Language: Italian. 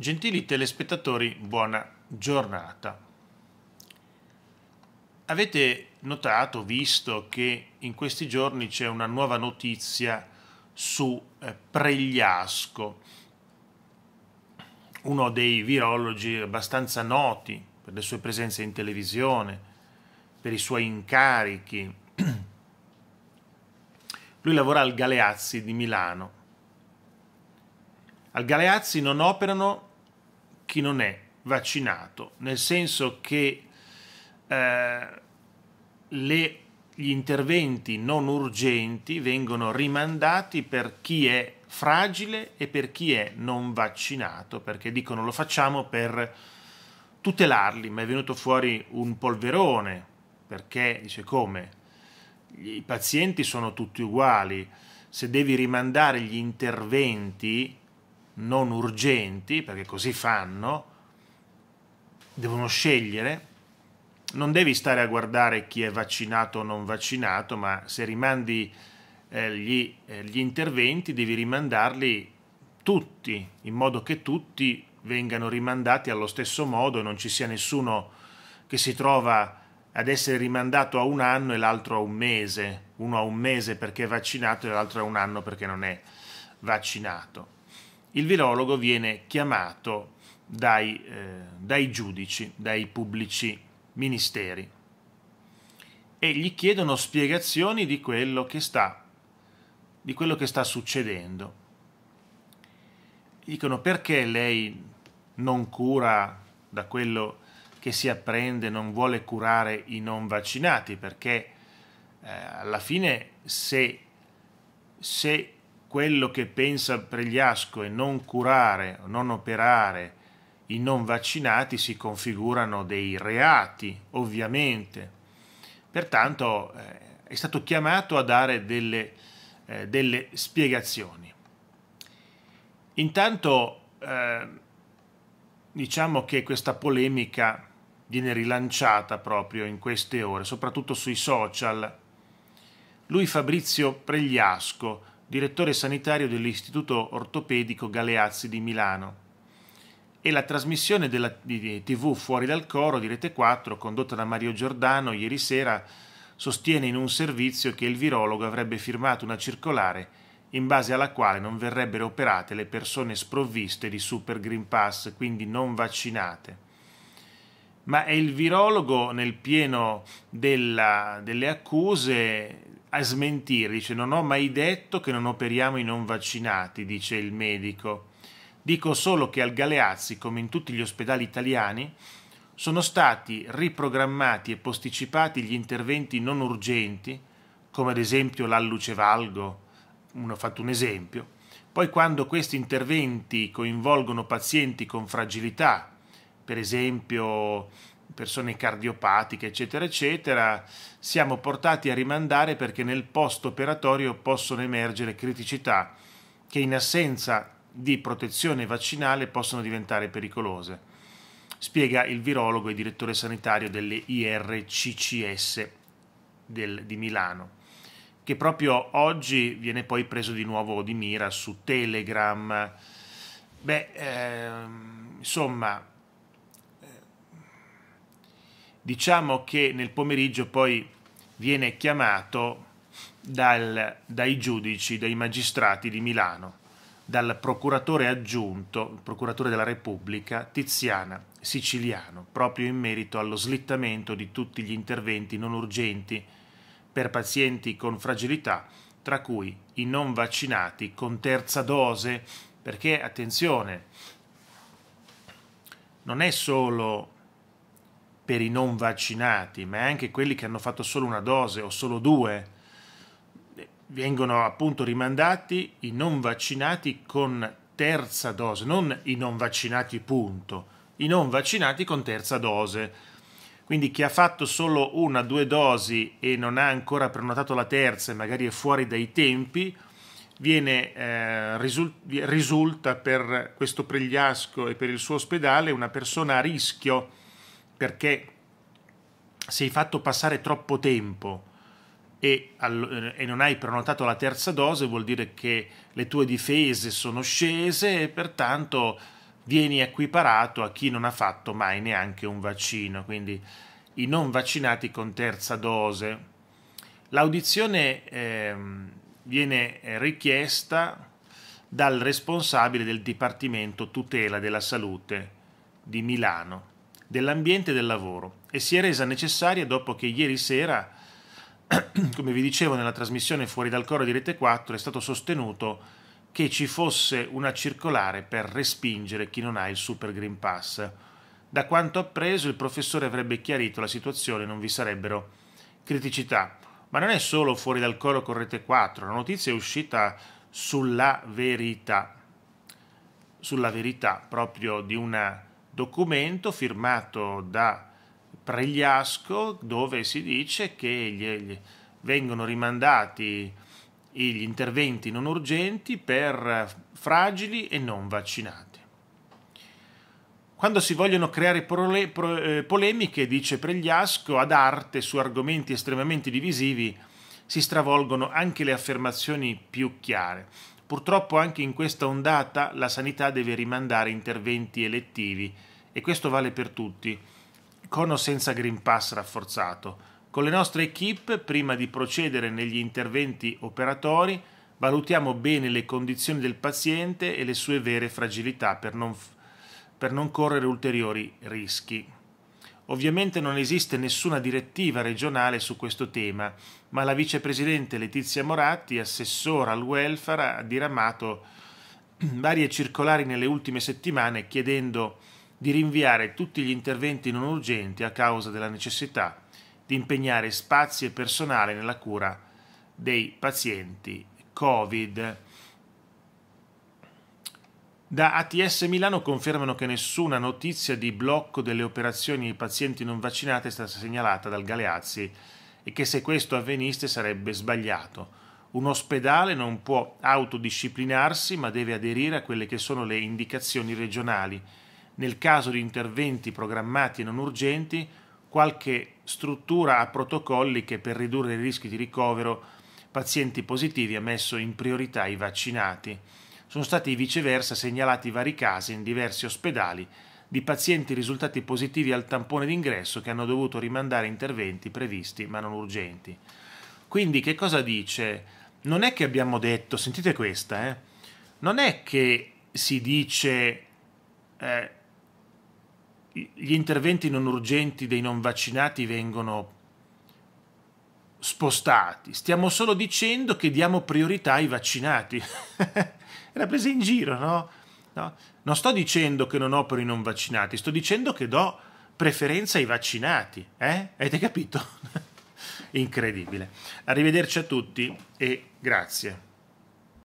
Gentili telespettatori, buona giornata. Avete notato, visto che in questi giorni c'è una nuova notizia su eh, Pregliasco, uno dei virologi abbastanza noti per le sue presenze in televisione, per i suoi incarichi. Lui lavora al Galeazzi di Milano. Al Galeazzi non operano chi non è vaccinato, nel senso che eh, le, gli interventi non urgenti vengono rimandati per chi è fragile e per chi è non vaccinato, perché dicono lo facciamo per tutelarli, ma è venuto fuori un polverone, perché dice come? I pazienti sono tutti uguali, se devi rimandare gli interventi non urgenti, perché così fanno, devono scegliere. Non devi stare a guardare chi è vaccinato o non vaccinato, ma se rimandi eh, gli, eh, gli interventi devi rimandarli tutti, in modo che tutti vengano rimandati allo stesso modo e non ci sia nessuno che si trova ad essere rimandato a un anno e l'altro a un mese, uno a un mese perché è vaccinato e l'altro a un anno perché non è vaccinato il virologo viene chiamato dai, eh, dai giudici, dai pubblici ministeri e gli chiedono spiegazioni di quello che sta, di quello che sta succedendo. Dicono perché lei non cura da quello che si apprende, non vuole curare i non vaccinati, perché eh, alla fine se, se quello che pensa Pregliasco e non curare, non operare i non vaccinati si configurano dei reati, ovviamente. Pertanto eh, è stato chiamato a dare delle, eh, delle spiegazioni. Intanto eh, diciamo che questa polemica viene rilanciata proprio in queste ore, soprattutto sui social. Lui Fabrizio Pregliasco direttore sanitario dell'Istituto Ortopedico Galeazzi di Milano. E la trasmissione della TV Fuori dal Coro di Rete 4, condotta da Mario Giordano ieri sera, sostiene in un servizio che il virologo avrebbe firmato una circolare in base alla quale non verrebbero operate le persone sprovviste di Super Green Pass, quindi non vaccinate. Ma è il virologo nel pieno della, delle accuse a smentire, dice non ho mai detto che non operiamo i non vaccinati, dice il medico. Dico solo che al Galeazzi, come in tutti gli ospedali italiani, sono stati riprogrammati e posticipati gli interventi non urgenti, come ad esempio l'allucevalgo, ho fatto un esempio. Poi quando questi interventi coinvolgono pazienti con fragilità, per esempio persone cardiopatiche, eccetera, eccetera, siamo portati a rimandare perché nel post operatorio possono emergere criticità che in assenza di protezione vaccinale possono diventare pericolose, spiega il virologo e direttore sanitario delle IRCCS del, di Milano, che proprio oggi viene poi preso di nuovo di mira su Telegram. Beh, ehm, insomma, diciamo che nel pomeriggio poi viene chiamato dal, dai giudici, dai magistrati di Milano, dal procuratore aggiunto, il procuratore della Repubblica, Tiziana Siciliano, proprio in merito allo slittamento di tutti gli interventi non urgenti per pazienti con fragilità, tra cui i non vaccinati con terza dose, perché attenzione, non è solo per i non vaccinati, ma anche quelli che hanno fatto solo una dose o solo due, vengono appunto rimandati i non vaccinati con terza dose, non i non vaccinati punto, i non vaccinati con terza dose. Quindi chi ha fatto solo una, due dosi e non ha ancora prenotato la terza e magari è fuori dai tempi, viene, eh, risulta per questo pregliasco e per il suo ospedale una persona a rischio perché sei fatto passare troppo tempo e, all- eh, e, non hai prenotato la terza dose, vuol dire che le tue difese sono scese e pertanto vieni equiparato a chi non ha fatto mai neanche un vaccino, quindi i non vaccinati con terza dose. L'audizione ehm, eh, viene richiesta dal responsabile del Dipartimento Tutela della Salute di Milano dell'ambiente e del lavoro e si è resa necessaria dopo che ieri sera, come vi dicevo nella trasmissione fuori dal coro di Rete 4, è stato sostenuto che ci fosse una circolare per respingere chi non ha il Super Green Pass. Da quanto appreso il professore avrebbe chiarito la situazione, non vi sarebbero criticità. Ma non è solo fuori dal coro con Rete 4, la notizia è uscita sulla verità, sulla verità proprio di una documento firmato da Pregliasco dove si dice che gli, vengono rimandati gli interventi non urgenti per fragili e non vaccinati. Quando si vogliono creare pole, pro, eh, polemiche, dice Pregliasco, ad arte su argomenti estremamente divisivi si stravolgono anche le affermazioni più chiare. Purtroppo anche in questa ondata la sanità deve rimandare interventi elettivi e questo vale per tutti, con o senza Green Pass rafforzato. Con le nostre equip, prima di procedere negli interventi operatori, valutiamo bene le condizioni del paziente e le sue vere fragilità per non, per non correre ulteriori rischi. Ovviamente non esiste nessuna direttiva regionale su questo tema, ma la vicepresidente Letizia Moratti, assessora al welfare, ha diramato varie circolari nelle ultime settimane chiedendo di rinviare tutti gli interventi non urgenti a causa della necessità di impegnare spazi e personale nella cura dei pazienti Covid. Da ATS Milano confermano che nessuna notizia di blocco delle operazioni ai pazienti non vaccinati è stata segnalata dal Galeazzi e che se questo avvenisse sarebbe sbagliato. Un ospedale non può autodisciplinarsi ma deve aderire a quelle che sono le indicazioni regionali. Nel caso di interventi programmati e non urgenti, qualche struttura ha protocolli che per ridurre i rischi di ricovero pazienti positivi ha messo in priorità i vaccinati sono stati viceversa segnalati vari casi in diversi ospedali di pazienti risultati positivi al tampone d'ingresso che hanno dovuto rimandare interventi previsti ma non urgenti. Quindi che cosa dice? Non è che abbiamo detto, sentite questa, eh? non è che si dice eh, gli interventi non urgenti dei non vaccinati vengono spostati, stiamo solo dicendo che diamo priorità ai vaccinati. Era presa in giro, no? no? Non sto dicendo che non opero i non vaccinati, sto dicendo che do preferenza ai vaccinati, eh? Avete capito? Incredibile. Arrivederci a tutti e grazie.